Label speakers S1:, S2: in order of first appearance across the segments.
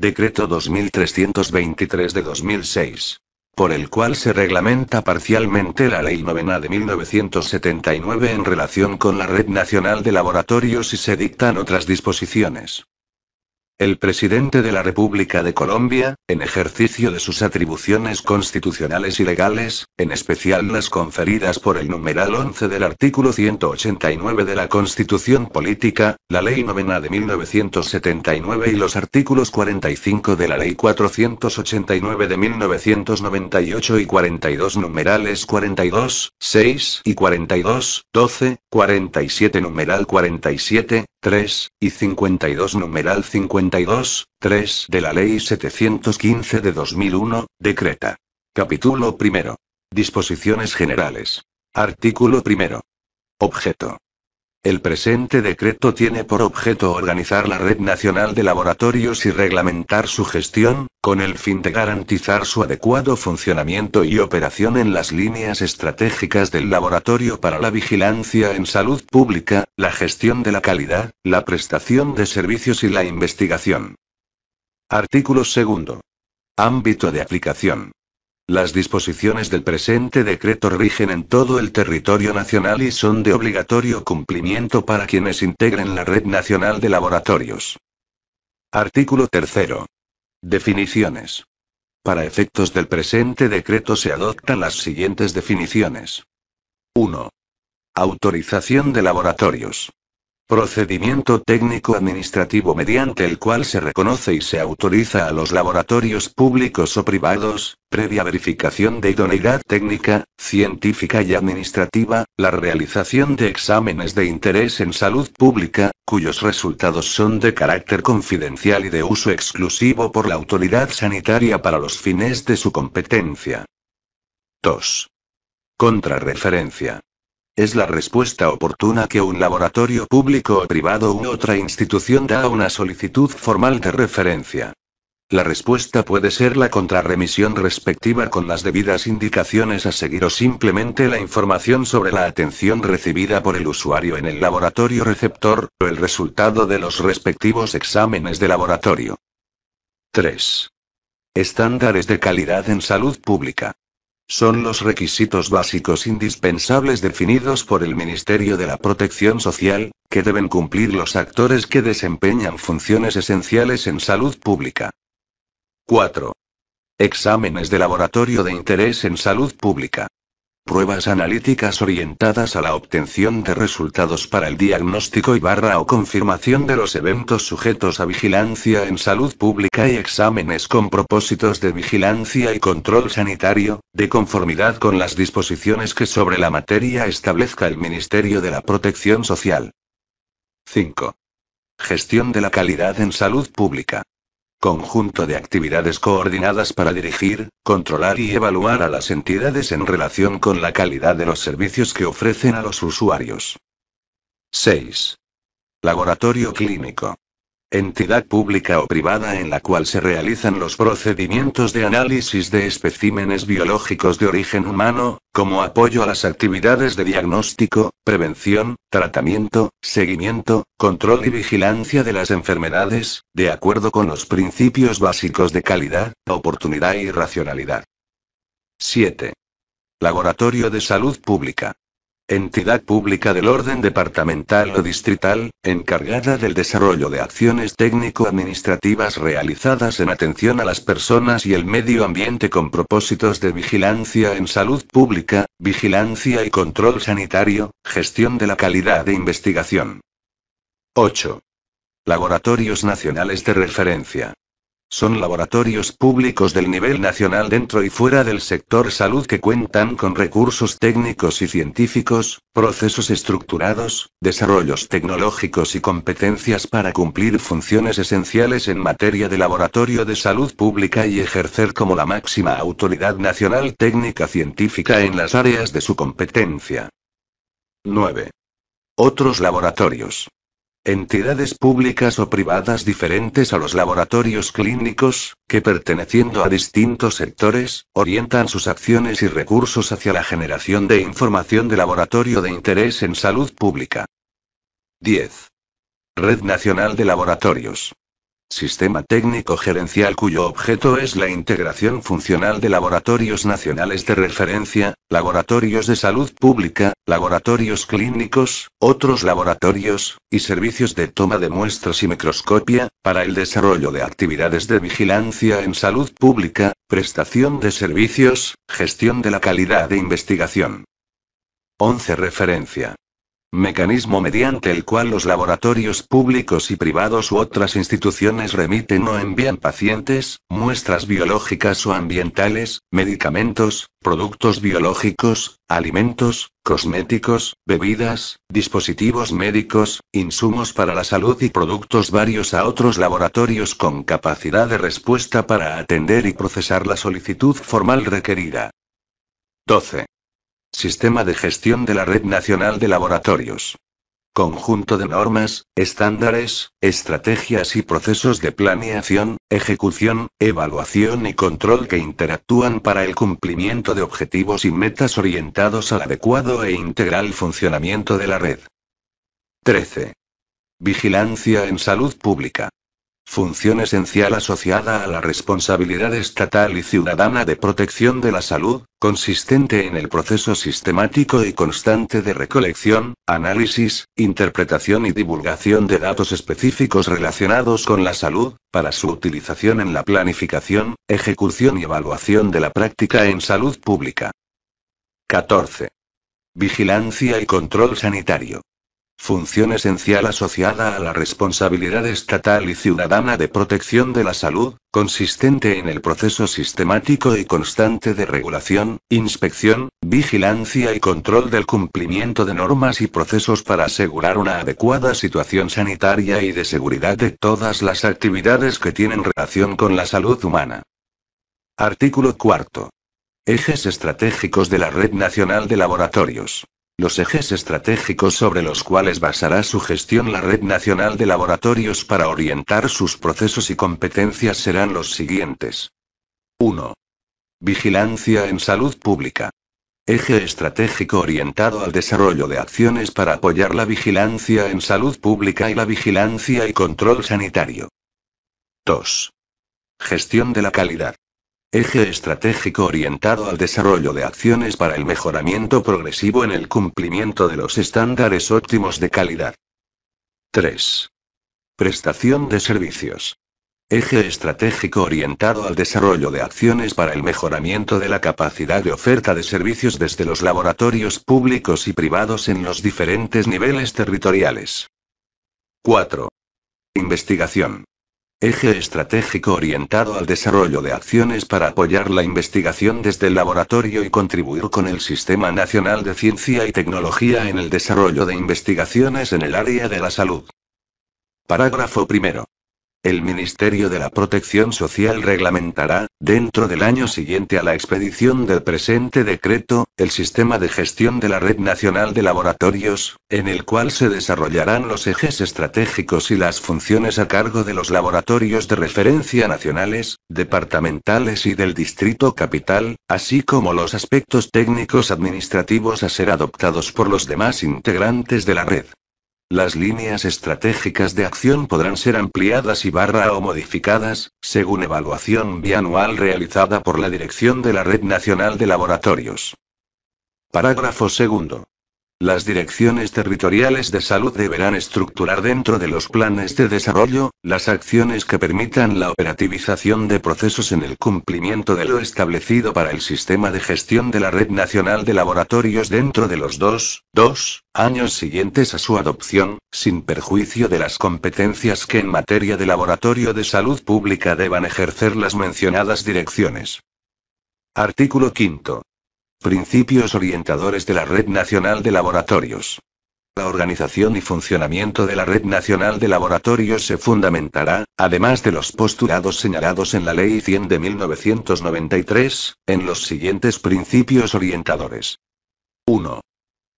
S1: Decreto 2323 de 2006. Por el cual se reglamenta parcialmente la Ley Novena de 1979 en relación con la Red Nacional de Laboratorios y se dictan otras disposiciones. El presidente de la República de Colombia, en ejercicio de sus atribuciones constitucionales y legales, en especial las conferidas por el numeral 11 del artículo 189 de la Constitución Política, la Ley Novena de 1979 y los artículos 45 de la Ley 489 de 1998 y 42 numerales 42, 6 y 42, 12, 47 numeral 47, 3, y 52 numeral 52, 3 de la Ley 715 de 2001, decreta. Capítulo primero. Disposiciones generales. Artículo primero. Objeto. El presente decreto tiene por objeto organizar la red nacional de laboratorios y reglamentar su gestión, con el fin de garantizar su adecuado funcionamiento y operación en las líneas estratégicas del laboratorio para la vigilancia en salud pública, la gestión de la calidad, la prestación de servicios y la investigación. Artículo 2. Ámbito de aplicación. Las disposiciones del presente decreto rigen en todo el territorio nacional y son de obligatorio cumplimiento para quienes integren la Red Nacional de Laboratorios. Artículo 3. Definiciones. Para efectos del presente decreto se adoptan las siguientes definiciones. 1. Autorización de laboratorios. Procedimiento técnico administrativo mediante el cual se reconoce y se autoriza a los laboratorios públicos o privados, previa verificación de idoneidad técnica, científica y administrativa, la realización de exámenes de interés en salud pública, cuyos resultados son de carácter confidencial y de uso exclusivo por la autoridad sanitaria para los fines de su competencia. 2. Contrarreferencia. Es la respuesta oportuna que un laboratorio público o privado u otra institución da a una solicitud formal de referencia. La respuesta puede ser la contrarremisión respectiva con las debidas indicaciones a seguir o simplemente la información sobre la atención recibida por el usuario en el laboratorio receptor, o el resultado de los respectivos exámenes de laboratorio. 3. Estándares de calidad en salud pública. Son los requisitos básicos indispensables definidos por el Ministerio de la Protección Social, que deben cumplir los actores que desempeñan funciones esenciales en salud pública. 4. Exámenes de laboratorio de interés en salud pública pruebas analíticas orientadas a la obtención de resultados para el diagnóstico y barra o confirmación de los eventos sujetos a vigilancia en salud pública y exámenes con propósitos de vigilancia y control sanitario, de conformidad con las disposiciones que sobre la materia establezca el Ministerio de la Protección Social. 5. Gestión de la calidad en salud pública. Conjunto de actividades coordinadas para dirigir, controlar y evaluar a las entidades en relación con la calidad de los servicios que ofrecen a los usuarios. 6. Laboratorio clínico entidad pública o privada en la cual se realizan los procedimientos de análisis de especímenes biológicos de origen humano, como apoyo a las actividades de diagnóstico, prevención, tratamiento, seguimiento, control y vigilancia de las enfermedades, de acuerdo con los principios básicos de calidad, oportunidad y racionalidad. 7. Laboratorio de Salud Pública entidad pública del orden departamental o distrital, encargada del desarrollo de acciones técnico-administrativas realizadas en atención a las personas y el medio ambiente con propósitos de vigilancia en salud pública, vigilancia y control sanitario, gestión de la calidad de investigación. 8. Laboratorios Nacionales de Referencia. Son laboratorios públicos del nivel nacional dentro y fuera del sector salud que cuentan con recursos técnicos y científicos, procesos estructurados, desarrollos tecnológicos y competencias para cumplir funciones esenciales en materia de laboratorio de salud pública y ejercer como la máxima autoridad nacional técnica científica en las áreas de su competencia. 9. Otros laboratorios entidades públicas o privadas diferentes a los laboratorios clínicos, que perteneciendo a distintos sectores, orientan sus acciones y recursos hacia la generación de información de laboratorio de interés en salud pública. 10. Red Nacional de Laboratorios. Sistema técnico gerencial cuyo objeto es la integración funcional de laboratorios nacionales de referencia, laboratorios de salud pública, laboratorios clínicos, otros laboratorios, y servicios de toma de muestras y microscopia, para el desarrollo de actividades de vigilancia en salud pública, prestación de servicios, gestión de la calidad de investigación. 11. Referencia mecanismo mediante el cual los laboratorios públicos y privados u otras instituciones remiten o envían pacientes, muestras biológicas o ambientales, medicamentos, productos biológicos, alimentos, cosméticos, bebidas, dispositivos médicos, insumos para la salud y productos varios a otros laboratorios con capacidad de respuesta para atender y procesar la solicitud formal requerida. 12. Sistema de gestión de la Red Nacional de Laboratorios. Conjunto de normas, estándares, estrategias y procesos de planeación, ejecución, evaluación y control que interactúan para el cumplimiento de objetivos y metas orientados al adecuado e integral funcionamiento de la red. 13. Vigilancia en salud pública función esencial asociada a la responsabilidad estatal y ciudadana de protección de la salud, consistente en el proceso sistemático y constante de recolección, análisis, interpretación y divulgación de datos específicos relacionados con la salud, para su utilización en la planificación, ejecución y evaluación de la práctica en salud pública. 14. Vigilancia y control sanitario función esencial asociada a la responsabilidad estatal y ciudadana de protección de la salud, consistente en el proceso sistemático y constante de regulación, inspección, vigilancia y control del cumplimiento de normas y procesos para asegurar una adecuada situación sanitaria y de seguridad de todas las actividades que tienen relación con la salud humana. Artículo 4. Ejes estratégicos de la Red Nacional de Laboratorios los ejes estratégicos sobre los cuales basará su gestión la Red Nacional de Laboratorios para orientar sus procesos y competencias serán los siguientes. 1. Vigilancia en salud pública. Eje estratégico orientado al desarrollo de acciones para apoyar la vigilancia en salud pública y la vigilancia y control sanitario. 2. Gestión de la calidad. Eje estratégico orientado al desarrollo de acciones para el mejoramiento progresivo en el cumplimiento de los estándares óptimos de calidad. 3. Prestación de servicios. Eje estratégico orientado al desarrollo de acciones para el mejoramiento de la capacidad de oferta de servicios desde los laboratorios públicos y privados en los diferentes niveles territoriales. 4. Investigación. Eje estratégico orientado al desarrollo de acciones para apoyar la investigación desde el laboratorio y contribuir con el Sistema Nacional de Ciencia y Tecnología en el desarrollo de investigaciones en el área de la salud. Parágrafo primero. El Ministerio de la Protección Social reglamentará, dentro del año siguiente a la expedición del presente decreto, el sistema de gestión de la Red Nacional de Laboratorios, en el cual se desarrollarán los ejes estratégicos y las funciones a cargo de los laboratorios de referencia nacionales, departamentales y del Distrito Capital, así como los aspectos técnicos administrativos a ser adoptados por los demás integrantes de la red. Las líneas estratégicas de acción podrán ser ampliadas y barra o modificadas, según evaluación bianual realizada por la Dirección de la Red Nacional de Laboratorios. Parágrafo segundo. Las direcciones territoriales de salud deberán estructurar dentro de los planes de desarrollo, las acciones que permitan la operativización de procesos en el cumplimiento de lo establecido para el sistema de gestión de la Red Nacional de Laboratorios dentro de los dos, dos años siguientes a su adopción, sin perjuicio de las competencias que en materia de laboratorio de salud pública deban ejercer las mencionadas direcciones. Artículo 5. Principios orientadores de la Red Nacional de Laboratorios. La organización y funcionamiento de la Red Nacional de Laboratorios se fundamentará, además de los postulados señalados en la Ley 100 de 1993, en los siguientes principios orientadores. 1.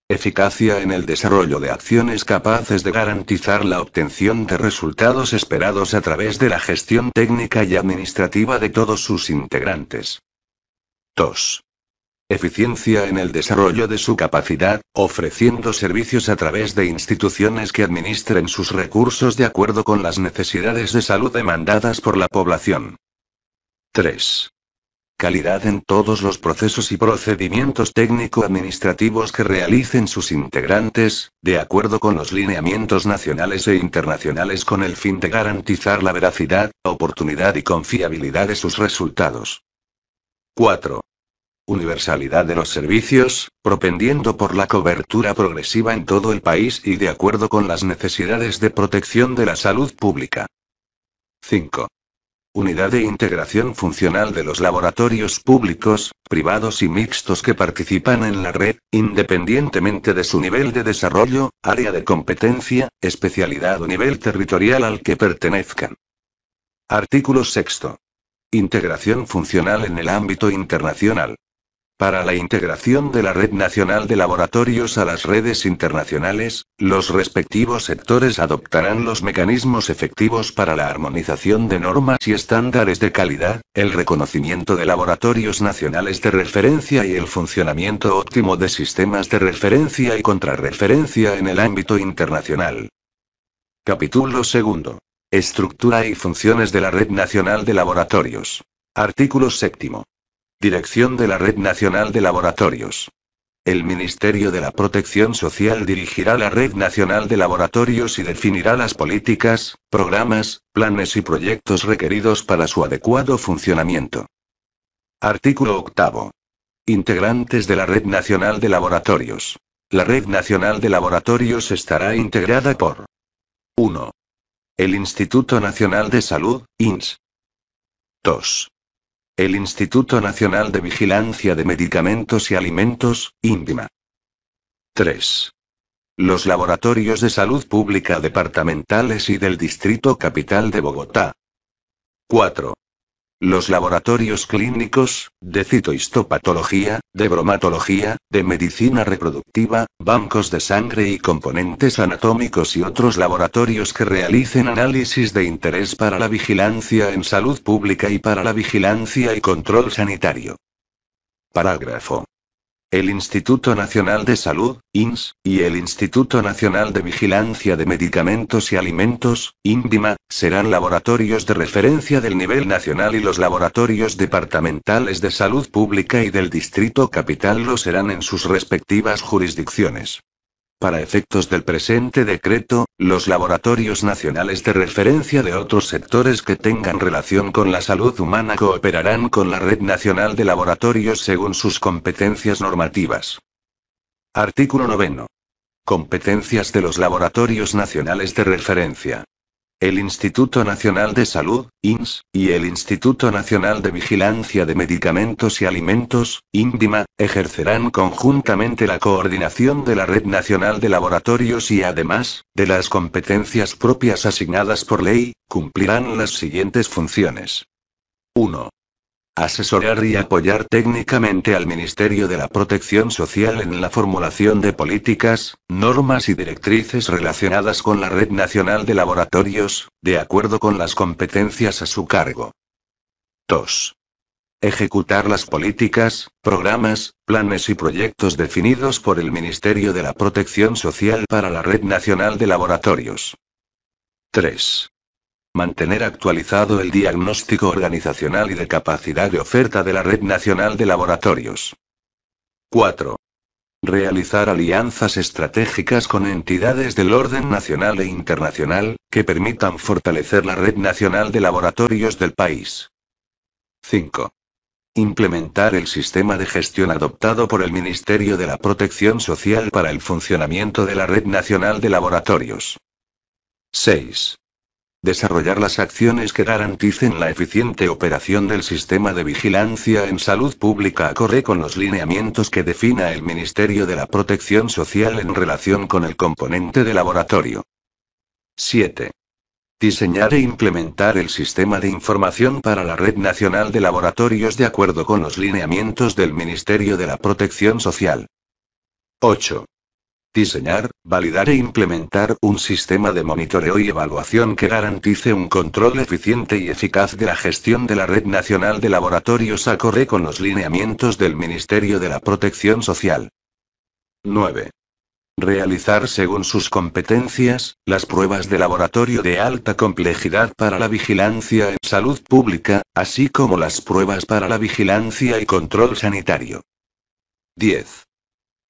S1: Eficacia en el desarrollo de acciones capaces de garantizar la obtención de resultados esperados a través de la gestión técnica y administrativa de todos sus integrantes. 2 eficiencia en el desarrollo de su capacidad, ofreciendo servicios a través de instituciones que administren sus recursos de acuerdo con las necesidades de salud demandadas por la población. 3. Calidad en todos los procesos y procedimientos técnico-administrativos que realicen sus integrantes, de acuerdo con los lineamientos nacionales e internacionales con el fin de garantizar la veracidad, oportunidad y confiabilidad de sus resultados. 4 universalidad de los servicios, propendiendo por la cobertura progresiva en todo el país y de acuerdo con las necesidades de protección de la salud pública. 5. Unidad de integración funcional de los laboratorios públicos, privados y mixtos que participan en la red, independientemente de su nivel de desarrollo, área de competencia, especialidad o nivel territorial al que pertenezcan. Artículo 6. Integración funcional en el ámbito internacional. Para la integración de la Red Nacional de Laboratorios a las redes internacionales, los respectivos sectores adoptarán los mecanismos efectivos para la armonización de normas y estándares de calidad, el reconocimiento de laboratorios nacionales de referencia y el funcionamiento óptimo de sistemas de referencia y contrarreferencia en el ámbito internacional. Capítulo 2. Estructura y funciones de la Red Nacional de Laboratorios. Artículo 7. Dirección de la Red Nacional de Laboratorios. El Ministerio de la Protección Social dirigirá la Red Nacional de Laboratorios y definirá las políticas, programas, planes y proyectos requeridos para su adecuado funcionamiento. Artículo 8. Integrantes de la Red Nacional de Laboratorios. La Red Nacional de Laboratorios estará integrada por 1. El Instituto Nacional de Salud, INS. 2. El Instituto Nacional de Vigilancia de Medicamentos y Alimentos, INVIMA. 3. Los laboratorios de salud pública departamentales y del Distrito Capital de Bogotá. 4. Los laboratorios clínicos, de citohistopatología, de bromatología, de medicina reproductiva, bancos de sangre y componentes anatómicos y otros laboratorios que realicen análisis de interés para la vigilancia en salud pública y para la vigilancia y control sanitario. Parágrafo el Instituto Nacional de Salud, INS, y el Instituto Nacional de Vigilancia de Medicamentos y Alimentos, INVIMA, serán laboratorios de referencia del nivel nacional y los laboratorios departamentales de salud pública y del Distrito Capital lo serán en sus respectivas jurisdicciones. Para efectos del presente decreto, los laboratorios nacionales de referencia de otros sectores que tengan relación con la salud humana cooperarán con la Red Nacional de Laboratorios según sus competencias normativas. Artículo 9. Competencias de los laboratorios nacionales de referencia el Instituto Nacional de Salud, INS, y el Instituto Nacional de Vigilancia de Medicamentos y Alimentos, INDIMA, ejercerán conjuntamente la coordinación de la Red Nacional de Laboratorios y además, de las competencias propias asignadas por ley, cumplirán las siguientes funciones. 1. Asesorar y apoyar técnicamente al Ministerio de la Protección Social en la formulación de políticas, normas y directrices relacionadas con la Red Nacional de Laboratorios, de acuerdo con las competencias a su cargo. 2. Ejecutar las políticas, programas, planes y proyectos definidos por el Ministerio de la Protección Social para la Red Nacional de Laboratorios. 3. Mantener actualizado el diagnóstico organizacional y de capacidad de oferta de la Red Nacional de Laboratorios. 4. Realizar alianzas estratégicas con entidades del orden nacional e internacional, que permitan fortalecer la red nacional de laboratorios del país. 5. Implementar el sistema de gestión adoptado por el Ministerio de la Protección Social para el funcionamiento de la Red Nacional de Laboratorios. 6. Desarrollar las acciones que garanticen la eficiente operación del sistema de vigilancia en salud pública acorde con los lineamientos que defina el Ministerio de la Protección Social en relación con el componente de laboratorio. 7. Diseñar e implementar el sistema de información para la Red Nacional de Laboratorios de acuerdo con los lineamientos del Ministerio de la Protección Social. 8. Diseñar, validar e implementar un sistema de monitoreo y evaluación que garantice un control eficiente y eficaz de la gestión de la Red Nacional de Laboratorios acorde con los lineamientos del Ministerio de la Protección Social. 9. Realizar según sus competencias, las pruebas de laboratorio de alta complejidad para la vigilancia en salud pública, así como las pruebas para la vigilancia y control sanitario. 10.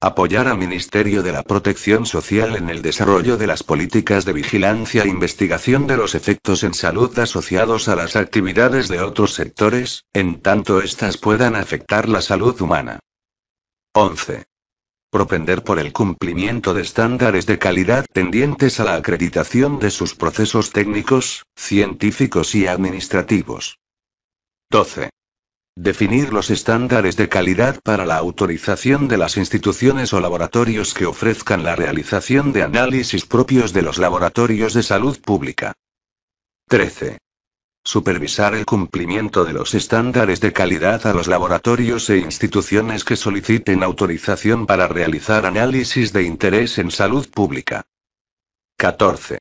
S1: Apoyar al Ministerio de la Protección Social en el desarrollo de las políticas de vigilancia e investigación de los efectos en salud asociados a las actividades de otros sectores, en tanto éstas puedan afectar la salud humana. 11. Propender por el cumplimiento de estándares de calidad tendientes a la acreditación de sus procesos técnicos, científicos y administrativos. 12. Definir los estándares de calidad para la autorización de las instituciones o laboratorios que ofrezcan la realización de análisis propios de los laboratorios de salud pública. 13. Supervisar el cumplimiento de los estándares de calidad a los laboratorios e instituciones que soliciten autorización para realizar análisis de interés en salud pública. 14.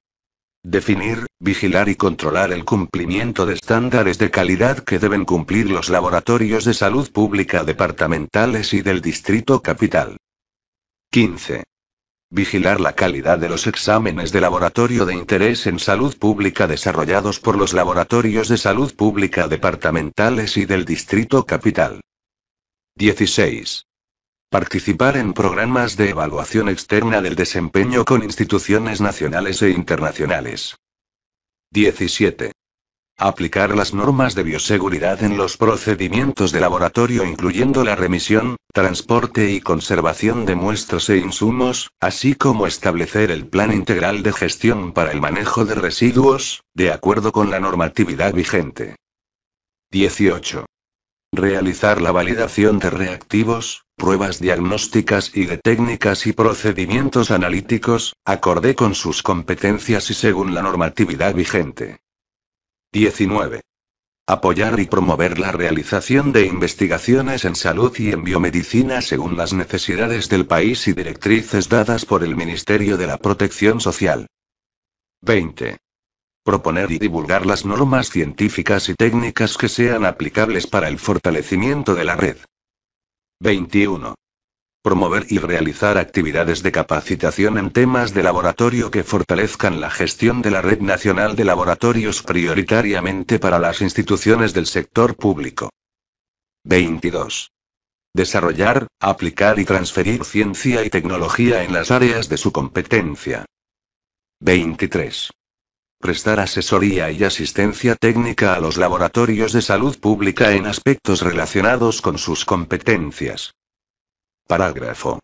S1: Definir, vigilar y controlar el cumplimiento de estándares de calidad que deben cumplir los laboratorios de salud pública departamentales y del Distrito Capital. 15. Vigilar la calidad de los exámenes de laboratorio de interés en salud pública desarrollados por los laboratorios de salud pública departamentales y del Distrito Capital. 16. Participar en programas de evaluación externa del desempeño con instituciones nacionales e internacionales. 17. Aplicar las normas de bioseguridad en los procedimientos de laboratorio incluyendo la remisión, transporte y conservación de muestras e insumos, así como establecer el plan integral de gestión para el manejo de residuos, de acuerdo con la normatividad vigente. 18 realizar la validación de reactivos, pruebas diagnósticas y de técnicas y procedimientos analíticos, acorde con sus competencias y según la normatividad vigente. 19. Apoyar y promover la realización de investigaciones en salud y en biomedicina según las necesidades del país y directrices dadas por el Ministerio de la Protección Social. 20 proponer y divulgar las normas científicas y técnicas que sean aplicables para el fortalecimiento de la red. 21. Promover y realizar actividades de capacitación en temas de laboratorio que fortalezcan la gestión de la red nacional de laboratorios prioritariamente para las instituciones del sector público. 22. Desarrollar, aplicar y transferir ciencia y tecnología en las áreas de su competencia. 23 prestar asesoría y asistencia técnica a los laboratorios de salud pública en aspectos relacionados con sus competencias. Parágrafo.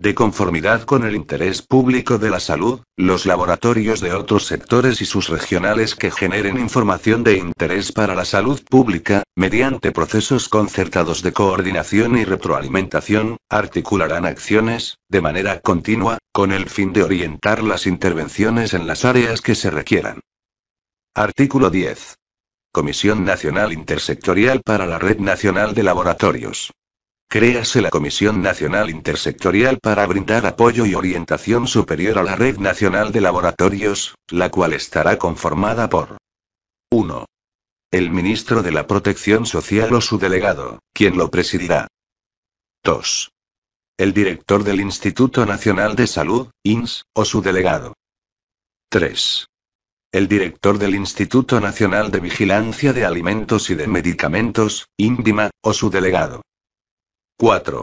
S1: De conformidad con el interés público de la salud, los laboratorios de otros sectores y sus regionales que generen información de interés para la salud pública, mediante procesos concertados de coordinación y retroalimentación, articularán acciones, de manera continua, con el fin de orientar las intervenciones en las áreas que se requieran. Artículo 10. Comisión Nacional Intersectorial para la Red Nacional de Laboratorios. Créase la Comisión Nacional Intersectorial para brindar apoyo y orientación superior a la Red Nacional de Laboratorios, la cual estará conformada por 1. El ministro de la Protección Social o su delegado, quien lo presidirá. 2. El director del Instituto Nacional de Salud, INS, o su delegado. 3. El director del Instituto Nacional de Vigilancia de Alimentos y de Medicamentos, INDIMA, o su delegado. 4.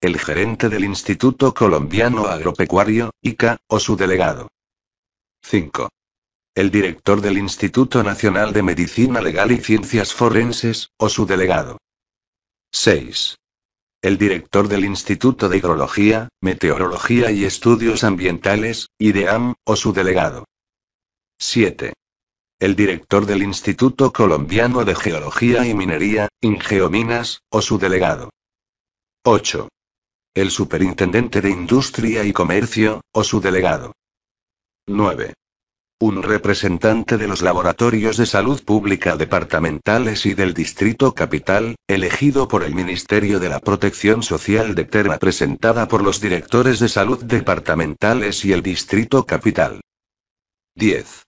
S1: El gerente del Instituto Colombiano Agropecuario, ICA, o su delegado. 5. El director del Instituto Nacional de Medicina Legal y Ciencias Forenses, o su delegado. 6. El director del Instituto de Hidrología, Meteorología y Estudios Ambientales, IDEAM, o su delegado. 7. El director del Instituto Colombiano de Geología y Minería, Ingeominas, o su delegado. 8. El superintendente de Industria y Comercio, o su delegado. 9. Un representante de los laboratorios de salud pública departamentales y del Distrito Capital, elegido por el Ministerio de la Protección Social de terra presentada por los directores de salud departamentales y el Distrito Capital. 10.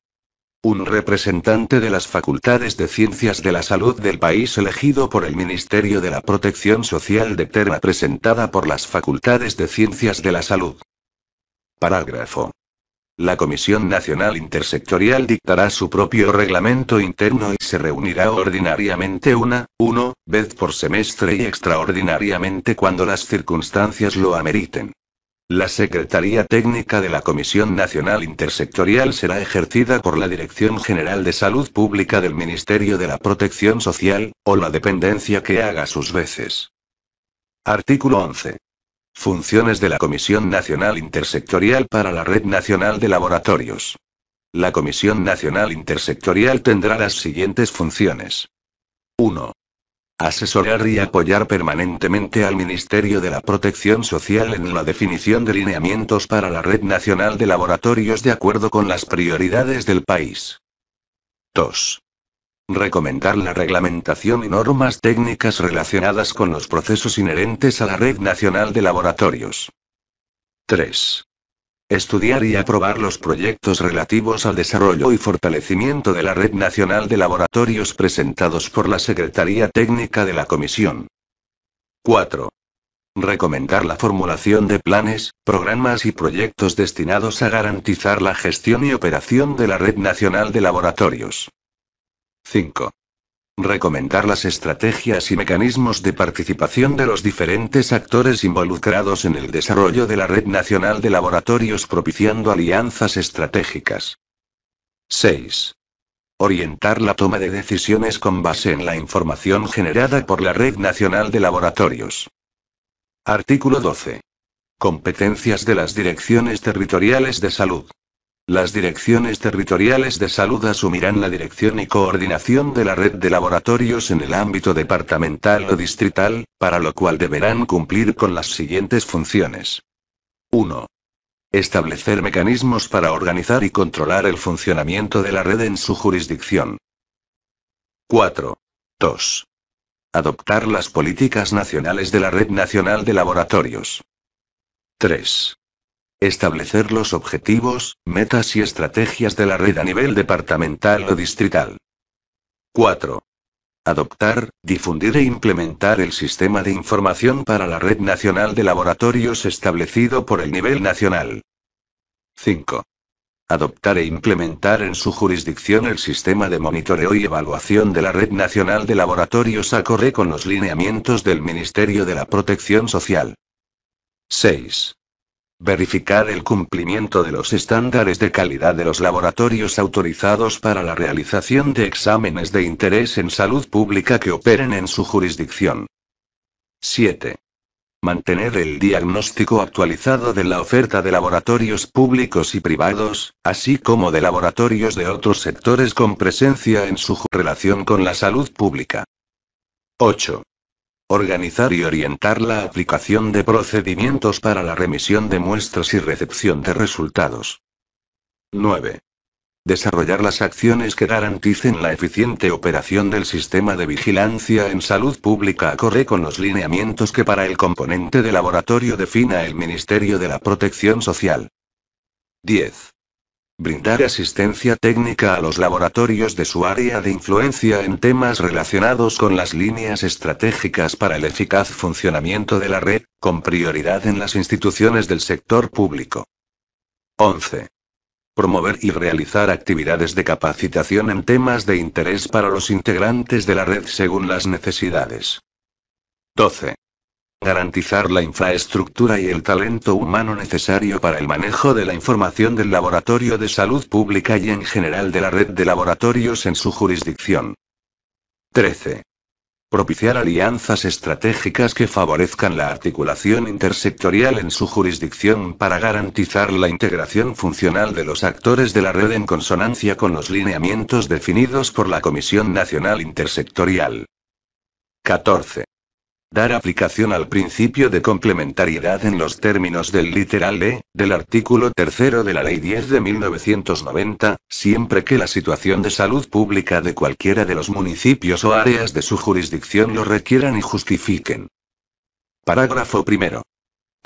S1: Un representante de las facultades de ciencias de la salud del país elegido por el Ministerio de la Protección Social de Terma presentada por las facultades de ciencias de la salud. Parágrafo. La Comisión Nacional Intersectorial dictará su propio reglamento interno y se reunirá ordinariamente una, uno, vez por semestre y extraordinariamente cuando las circunstancias lo ameriten. La Secretaría Técnica de la Comisión Nacional Intersectorial será ejercida por la Dirección General de Salud Pública del Ministerio de la Protección Social, o la dependencia que haga sus veces. Artículo 11. Funciones de la Comisión Nacional Intersectorial para la Red Nacional de Laboratorios. La Comisión Nacional Intersectorial tendrá las siguientes funciones. 1. Asesorar y apoyar permanentemente al Ministerio de la Protección Social en la definición de lineamientos para la Red Nacional de Laboratorios de acuerdo con las prioridades del país. 2. Recomendar la reglamentación y normas técnicas relacionadas con los procesos inherentes a la Red Nacional de Laboratorios. 3. Estudiar y aprobar los proyectos relativos al desarrollo y fortalecimiento de la Red Nacional de Laboratorios presentados por la Secretaría Técnica de la Comisión. 4. Recomendar la formulación de planes, programas y proyectos destinados a garantizar la gestión y operación de la Red Nacional de Laboratorios. 5. Recomendar las estrategias y mecanismos de participación de los diferentes actores involucrados en el desarrollo de la Red Nacional de Laboratorios propiciando alianzas estratégicas. 6. Orientar la toma de decisiones con base en la información generada por la Red Nacional de Laboratorios. Artículo 12. Competencias de las Direcciones Territoriales de Salud. Las direcciones territoriales de salud asumirán la dirección y coordinación de la red de laboratorios en el ámbito departamental o distrital, para lo cual deberán cumplir con las siguientes funciones. 1. Establecer mecanismos para organizar y controlar el funcionamiento de la red en su jurisdicción. 4. 2. Adoptar las políticas nacionales de la Red Nacional de Laboratorios. 3. Establecer los objetivos, metas y estrategias de la red a nivel departamental o distrital. 4. Adoptar, difundir e implementar el sistema de información para la red nacional de laboratorios establecido por el nivel nacional. 5. Adoptar e implementar en su jurisdicción el sistema de monitoreo y evaluación de la Red Nacional de Laboratorios acorde con los lineamientos del Ministerio de la Protección Social. 6. Verificar el cumplimiento de los estándares de calidad de los laboratorios autorizados para la realización de exámenes de interés en salud pública que operen en su jurisdicción. 7. Mantener el diagnóstico actualizado de la oferta de laboratorios públicos y privados, así como de laboratorios de otros sectores con presencia en su relación con la salud pública. 8. Organizar y orientar la aplicación de procedimientos para la remisión de muestras y recepción de resultados. 9. Desarrollar las acciones que garanticen la eficiente operación del sistema de vigilancia en salud pública acorde con los lineamientos que para el componente de laboratorio defina el Ministerio de la Protección Social. 10. Brindar asistencia técnica a los laboratorios de su área de influencia en temas relacionados con las líneas estratégicas para el eficaz funcionamiento de la red, con prioridad en las instituciones del sector público. 11. Promover y realizar actividades de capacitación en temas de interés para los integrantes de la red según las necesidades. 12 garantizar la infraestructura y el talento humano necesario para el manejo de la información del Laboratorio de Salud Pública y en general de la red de laboratorios en su jurisdicción. 13. Propiciar alianzas estratégicas que favorezcan la articulación intersectorial en su jurisdicción para garantizar la integración funcional de los actores de la red en consonancia con los lineamientos definidos por la Comisión Nacional Intersectorial. 14. Dar aplicación al principio de complementariedad en los términos del literal E, del artículo 3 de la Ley 10 de 1990, siempre que la situación de salud pública de cualquiera de los municipios o áreas de su jurisdicción lo requieran y justifiquen. Parágrafo primero.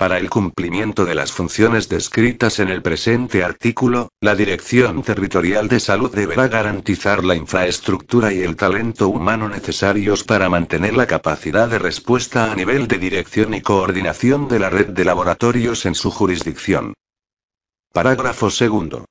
S1: Para el cumplimiento de las funciones descritas en el presente artículo, la Dirección Territorial de Salud deberá garantizar la infraestructura y el talento humano necesarios para mantener la capacidad de respuesta a nivel de dirección y coordinación de la red de laboratorios en su jurisdicción. Parágrafo segundo.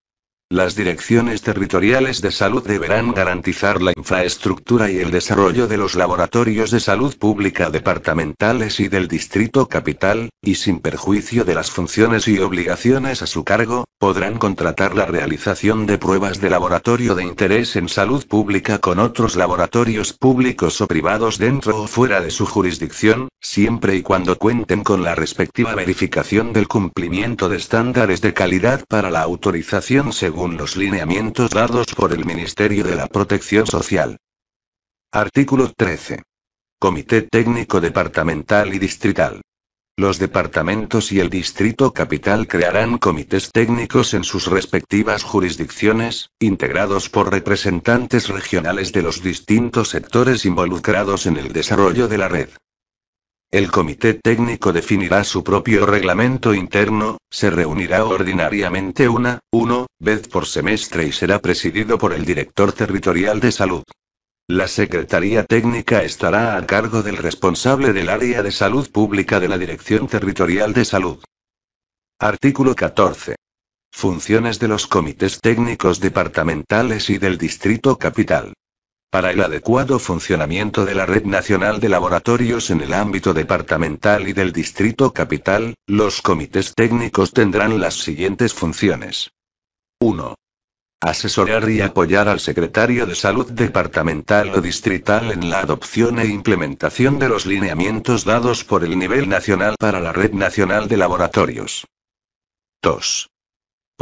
S1: Las direcciones territoriales de salud deberán garantizar la infraestructura y el desarrollo de los laboratorios de salud pública departamentales y del distrito capital, y sin perjuicio de las funciones y obligaciones a su cargo, podrán contratar la realización de pruebas de laboratorio de interés en salud pública con otros laboratorios públicos o privados dentro o fuera de su jurisdicción, siempre y cuando cuenten con la respectiva verificación del cumplimiento de estándares de calidad para la autorización según los lineamientos dados por el Ministerio de la Protección Social. Artículo 13. Comité Técnico Departamental y Distrital. Los departamentos y el distrito capital crearán comités técnicos en sus respectivas jurisdicciones, integrados por representantes regionales de los distintos sectores involucrados en el desarrollo de la red. El comité técnico definirá su propio reglamento interno, se reunirá ordinariamente una, uno, vez por semestre y será presidido por el director territorial de salud. La Secretaría Técnica estará a cargo del responsable del área de salud pública de la Dirección Territorial de Salud. Artículo 14. Funciones de los comités técnicos departamentales y del Distrito Capital. Para el adecuado funcionamiento de la Red Nacional de Laboratorios en el ámbito departamental y del Distrito Capital, los comités técnicos tendrán las siguientes funciones. 1. Asesorar y apoyar al secretario de Salud Departamental o Distrital en la adopción e implementación de los lineamientos dados por el nivel nacional para la Red Nacional de Laboratorios. 2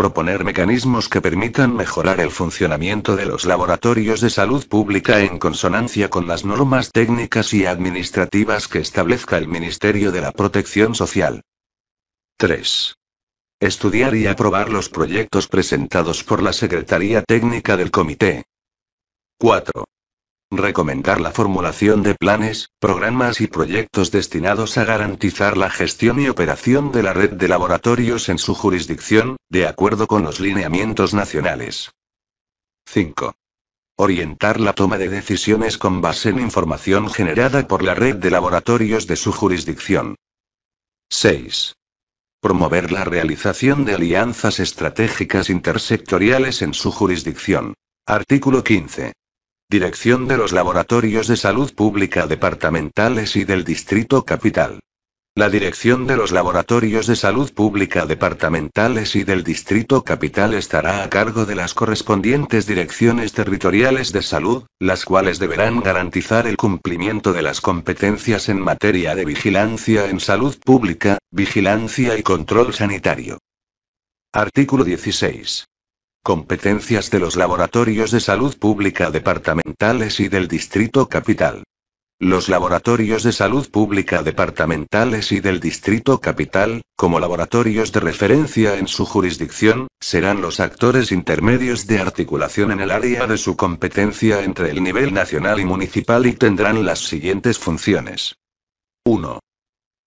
S1: proponer mecanismos que permitan mejorar el funcionamiento de los laboratorios de salud pública en consonancia con las normas técnicas y administrativas que establezca el Ministerio de la Protección Social. 3. Estudiar y aprobar los proyectos presentados por la Secretaría Técnica del Comité. 4 recomendar la formulación de planes, programas y proyectos destinados a garantizar la gestión y operación de la red de laboratorios en su jurisdicción, de acuerdo con los lineamientos nacionales. 5. Orientar la toma de decisiones con base en información generada por la red de laboratorios de su jurisdicción. 6. Promover la realización de alianzas estratégicas intersectoriales en su jurisdicción. Artículo 15. Dirección de los Laboratorios de Salud Pública Departamentales y del Distrito Capital. La dirección de los Laboratorios de Salud Pública Departamentales y del Distrito Capital estará a cargo de las correspondientes direcciones territoriales de salud, las cuales deberán garantizar el cumplimiento de las competencias en materia de vigilancia en salud pública, vigilancia y control sanitario. Artículo 16. Competencias de los laboratorios de salud pública departamentales y del Distrito Capital. Los laboratorios de salud pública departamentales y del Distrito Capital, como laboratorios de referencia en su jurisdicción, serán los actores intermedios de articulación en el área de su competencia entre el nivel nacional y municipal y tendrán las siguientes funciones. 1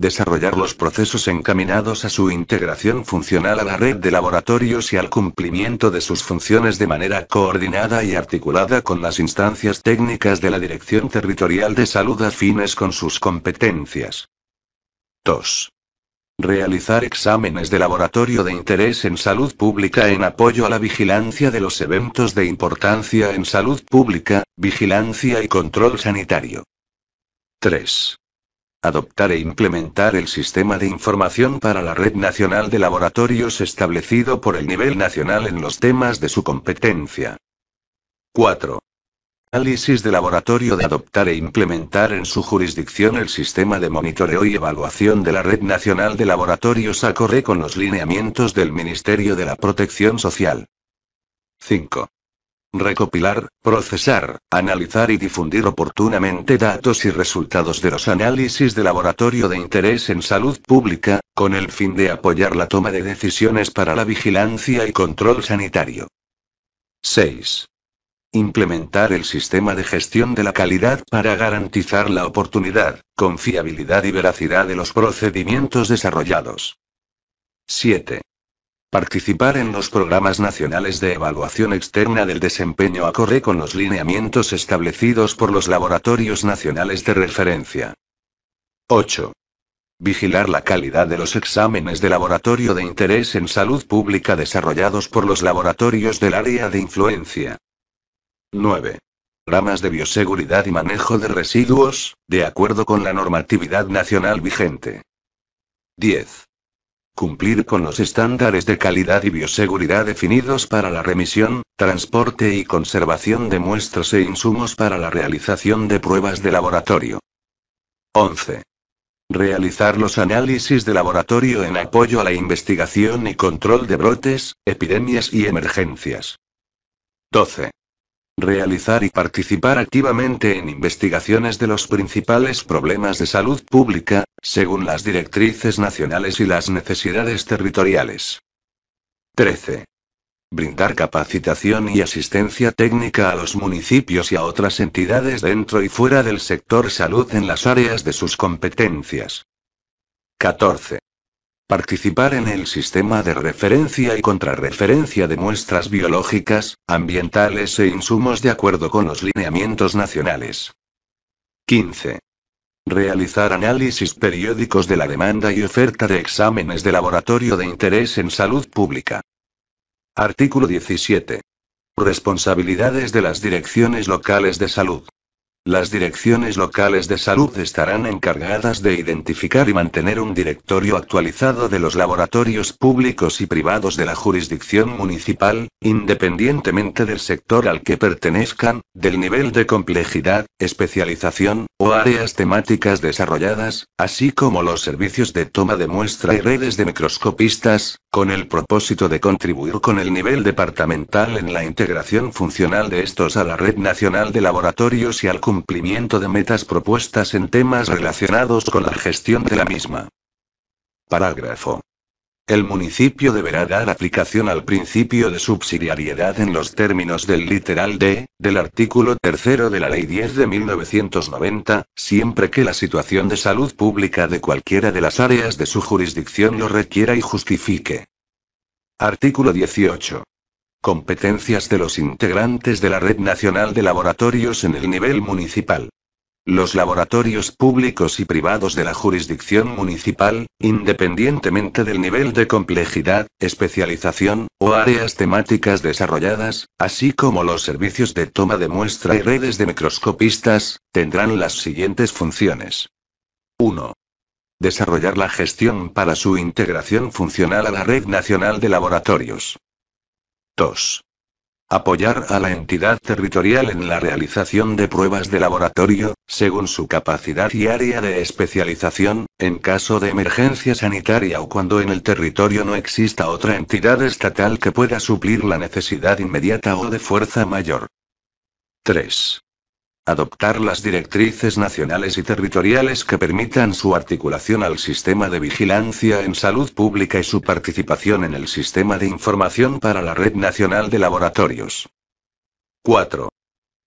S1: desarrollar los procesos encaminados a su integración funcional a la red de laboratorios y al cumplimiento de sus funciones de manera coordinada y articulada con las instancias técnicas de la Dirección Territorial de Salud afines con sus competencias. 2. Realizar exámenes de laboratorio de interés en salud pública en apoyo a la vigilancia de los eventos de importancia en salud pública, vigilancia y control sanitario. 3 adoptar e implementar el sistema de información para la Red Nacional de Laboratorios establecido por el nivel nacional en los temas de su competencia. 4. Análisis de laboratorio de adoptar e implementar en su jurisdicción el sistema de monitoreo y evaluación de la Red Nacional de Laboratorios acorde con los lineamientos del Ministerio de la Protección Social. 5 recopilar, procesar, analizar y difundir oportunamente datos y resultados de los análisis de laboratorio de interés en salud pública, con el fin de apoyar la toma de decisiones para la vigilancia y control sanitario. 6. Implementar el sistema de gestión de la calidad para garantizar la oportunidad, confiabilidad y veracidad de los procedimientos desarrollados. 7. Participar en los programas nacionales de evaluación externa del desempeño acorde con los lineamientos establecidos por los laboratorios nacionales de referencia. 8. Vigilar la calidad de los exámenes de laboratorio de interés en salud pública desarrollados por los laboratorios del área de influencia. 9. Ramas de bioseguridad y manejo de residuos, de acuerdo con la normatividad nacional vigente. 10 cumplir con los estándares de calidad y bioseguridad definidos para la remisión, transporte y conservación de muestras e insumos para la realización de pruebas de laboratorio. 11. Realizar los análisis de laboratorio en apoyo a la investigación y control de brotes, epidemias y emergencias. 12. Realizar y participar activamente en investigaciones de los principales problemas de salud pública, según las directrices nacionales y las necesidades territoriales. 13. Brindar capacitación y asistencia técnica a los municipios y a otras entidades dentro y fuera del sector salud en las áreas de sus competencias. 14. Participar en el sistema de referencia y contrarreferencia de muestras biológicas, ambientales e insumos de acuerdo con los lineamientos nacionales. 15. Realizar análisis periódicos de la demanda y oferta de exámenes de laboratorio de interés en salud pública. Artículo 17. Responsabilidades de las direcciones locales de salud. Las direcciones locales de salud estarán encargadas de identificar y mantener un directorio actualizado de los laboratorios públicos y privados de la jurisdicción municipal, independientemente del sector al que pertenezcan, del nivel de complejidad, especialización, o áreas temáticas desarrolladas, así como los servicios de toma de muestra y redes de microscopistas, con el propósito de contribuir con el nivel departamental en la integración funcional de estos a la red nacional de laboratorios y al cumplimiento de metas propuestas en temas relacionados con la gestión de la misma. Parágrafo. El municipio deberá dar aplicación al principio de subsidiariedad en los términos del literal D, del artículo 3 de la Ley 10 de 1990, siempre que la situación de salud pública de cualquiera de las áreas de su jurisdicción lo requiera y justifique. Artículo 18. Competencias de los integrantes de la Red Nacional de Laboratorios en el nivel municipal. Los laboratorios públicos y privados de la jurisdicción municipal, independientemente del nivel de complejidad, especialización, o áreas temáticas desarrolladas, así como los servicios de toma de muestra y redes de microscopistas, tendrán las siguientes funciones. 1. Desarrollar la gestión para su integración funcional a la Red Nacional de Laboratorios. 2. Apoyar a la entidad territorial en la realización de pruebas de laboratorio, según su capacidad y área de especialización, en caso de emergencia sanitaria o cuando en el territorio no exista otra entidad estatal que pueda suplir la necesidad inmediata o de fuerza mayor. 3. Adoptar las directrices nacionales y territoriales que permitan su articulación al sistema de vigilancia en salud pública y su participación en el sistema de información para la Red Nacional de Laboratorios. 4.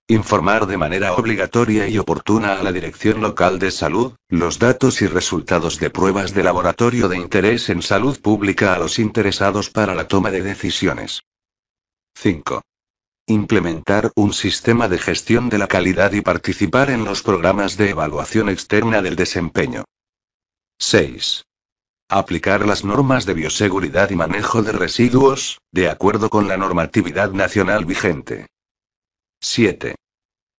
S1: Informar de manera obligatoria y oportuna a la Dirección Local de Salud, los datos y resultados de pruebas de laboratorio de interés en salud pública a los interesados para la toma de decisiones. 5 implementar un sistema de gestión de la calidad y participar en los programas de evaluación externa del desempeño. 6. Aplicar las normas de bioseguridad y manejo de residuos, de acuerdo con la normatividad nacional vigente. 7.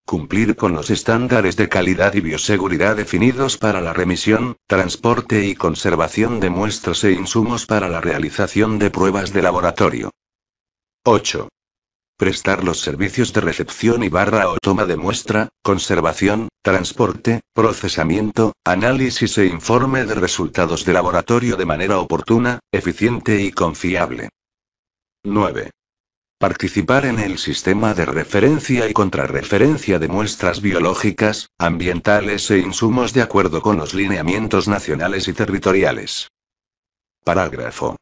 S1: Cumplir con los estándares de calidad y bioseguridad definidos para la remisión, transporte y conservación de muestras e insumos para la realización de pruebas de laboratorio. 8 prestar los servicios de recepción y barra o toma de muestra, conservación, transporte, procesamiento, análisis e informe de resultados de laboratorio de manera oportuna, eficiente y confiable. 9. Participar en el sistema de referencia y contrarreferencia de muestras biológicas, ambientales e insumos de acuerdo con los lineamientos nacionales y territoriales. Parágrafo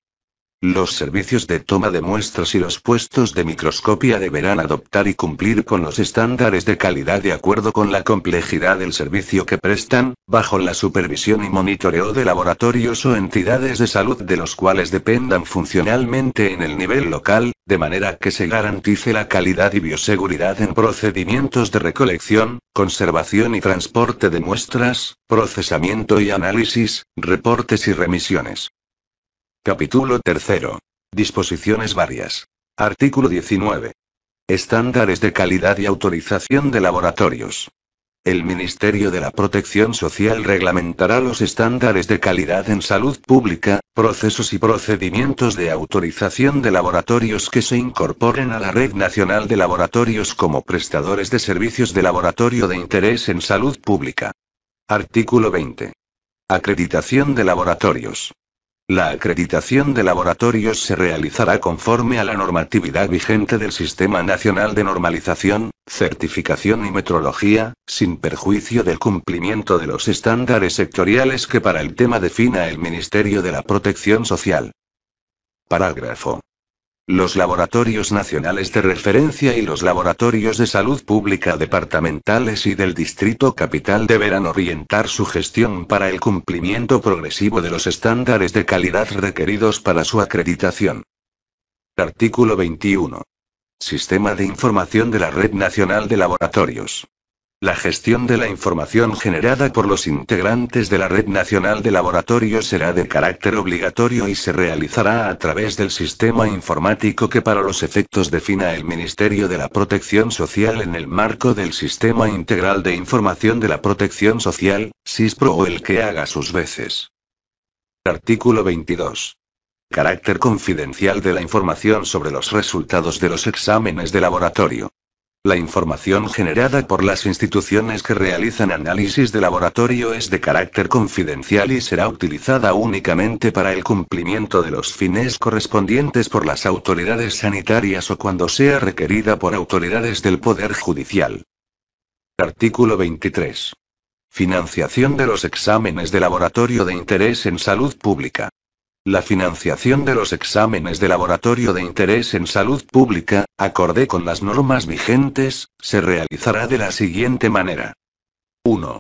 S1: los servicios de toma de muestras y los puestos de microscopía deberán adoptar y cumplir con los estándares de calidad de acuerdo con la complejidad del servicio que prestan, bajo la supervisión y monitoreo de laboratorios o entidades de salud de los cuales dependan funcionalmente en el nivel local, de manera que se garantice la calidad y bioseguridad en procedimientos de recolección, conservación y transporte de muestras, procesamiento y análisis, reportes y remisiones. Capítulo 3. Disposiciones varias. Artículo 19. Estándares de calidad y autorización de laboratorios. El Ministerio de la Protección Social reglamentará los estándares de calidad en salud pública, procesos y procedimientos de autorización de laboratorios que se incorporen a la Red Nacional de Laboratorios como prestadores de servicios de laboratorio de interés en salud pública. Artículo 20. Acreditación de laboratorios. La acreditación de laboratorios se realizará conforme a la normatividad vigente del Sistema Nacional de Normalización, Certificación y Metrología, sin perjuicio del cumplimiento de los estándares sectoriales que para el tema defina el Ministerio de la Protección Social. Parágrafo los laboratorios nacionales de referencia y los laboratorios de salud pública departamentales y del Distrito Capital deberán orientar su gestión para el cumplimiento progresivo de los estándares de calidad requeridos para su acreditación. Artículo 21. Sistema de Información de la Red Nacional de Laboratorios. La gestión de la información generada por los integrantes de la Red Nacional de Laboratorios será de carácter obligatorio y se realizará a través del sistema informático que para los efectos defina el Ministerio de la Protección Social en el marco del Sistema Integral de Información de la Protección Social, SISPRO o el que haga sus veces. Artículo 22. Carácter confidencial de la información sobre los resultados de los exámenes de laboratorio. La información generada por las instituciones que realizan análisis de laboratorio es de carácter confidencial y será utilizada únicamente para el cumplimiento de los fines correspondientes por las autoridades sanitarias o cuando sea requerida por autoridades del Poder Judicial. Artículo 23. Financiación de los exámenes de laboratorio de interés en salud pública. La financiación de los exámenes de laboratorio de interés en salud pública, acorde con las normas vigentes, se realizará de la siguiente manera. 1.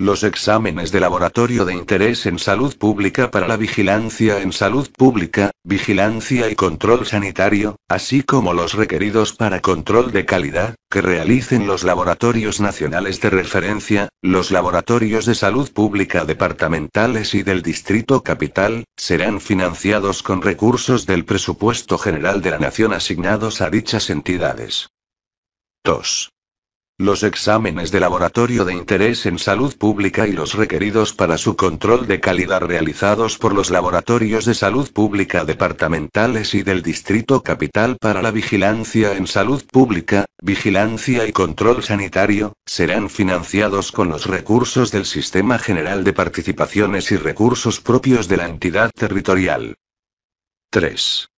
S1: Los exámenes de laboratorio de interés en salud pública para la vigilancia en salud pública, vigilancia y control sanitario, así como los requeridos para control de calidad, que realicen los laboratorios nacionales de referencia, los laboratorios de salud pública departamentales y del Distrito Capital, serán financiados con recursos del presupuesto general de la Nación asignados a dichas entidades. 2. Los exámenes de laboratorio de interés en salud pública y los requeridos para su control de calidad realizados por los laboratorios de salud pública departamentales y del Distrito Capital para la vigilancia en salud pública, vigilancia y control sanitario, serán financiados con los recursos del Sistema General de Participaciones y recursos propios de la entidad territorial. 3.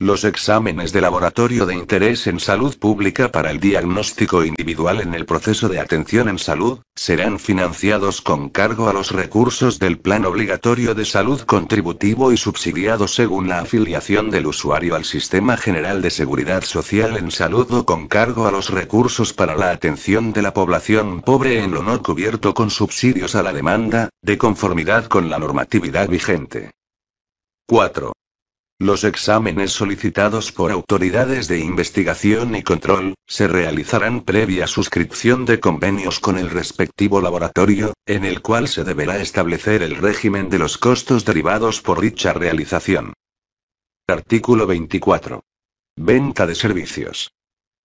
S1: Los exámenes de laboratorio de interés en salud pública para el diagnóstico individual en el proceso de atención en salud, serán financiados con cargo a los recursos del Plan Obligatorio de Salud Contributivo y subsidiado según la afiliación del usuario al Sistema General de Seguridad Social en Salud o con cargo a los recursos para la atención de la población pobre en lo no cubierto con subsidios a la demanda, de conformidad con la normatividad vigente. 4. Los exámenes solicitados por autoridades de investigación y control, se realizarán previa suscripción de convenios con el respectivo laboratorio, en el cual se deberá establecer el régimen de los costos derivados por dicha realización. Artículo 24. Venta de servicios.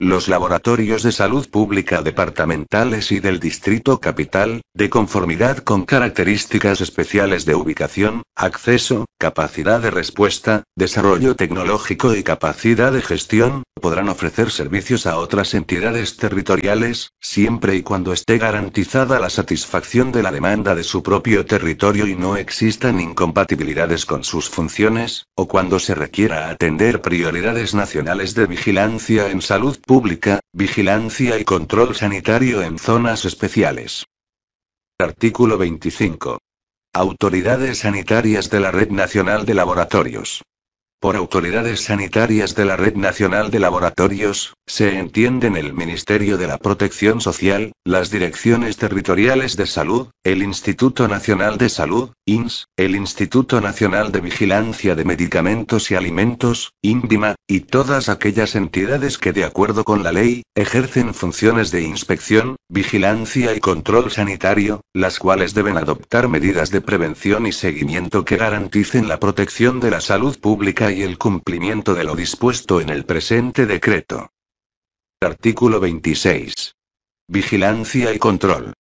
S1: Los laboratorios de salud pública departamentales y del Distrito Capital, de conformidad con características especiales de ubicación, acceso, capacidad de respuesta, desarrollo tecnológico y capacidad de gestión, podrán ofrecer servicios a otras entidades territoriales, siempre y cuando esté garantizada la satisfacción de la demanda de su propio territorio y no existan incompatibilidades con sus funciones, o cuando se requiera atender prioridades nacionales de vigilancia en salud pública, vigilancia y control sanitario en zonas especiales. Artículo 25. Autoridades sanitarias de la Red Nacional de Laboratorios por autoridades sanitarias de la Red Nacional de Laboratorios, se entienden el Ministerio de la Protección Social, las Direcciones Territoriales de Salud, el Instituto Nacional de Salud, INS, el Instituto Nacional de Vigilancia de Medicamentos y Alimentos, INDIMA, y todas aquellas entidades que de acuerdo con la ley, ejercen funciones de inspección, vigilancia y control sanitario, las cuales deben adoptar medidas de prevención y seguimiento que garanticen la protección de la salud pública y el cumplimiento de lo dispuesto en el presente decreto. Artículo 26. Vigilancia y control.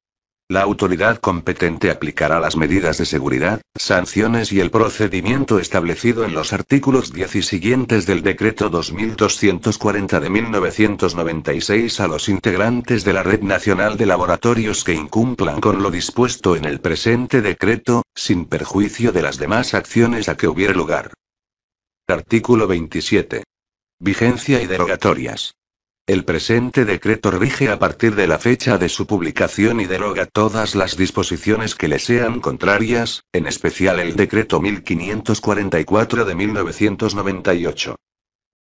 S1: La autoridad competente aplicará las medidas de seguridad, sanciones y el procedimiento establecido en los artículos 10 y siguientes del Decreto 2240 de 1996 a los integrantes de la Red Nacional de Laboratorios que incumplan con lo dispuesto en el presente decreto, sin perjuicio de las demás acciones a que hubiere lugar. Artículo 27. Vigencia y derogatorias. El presente decreto rige a partir de la fecha de su publicación y deroga todas las disposiciones que le sean contrarias, en especial el decreto 1544 de 1998.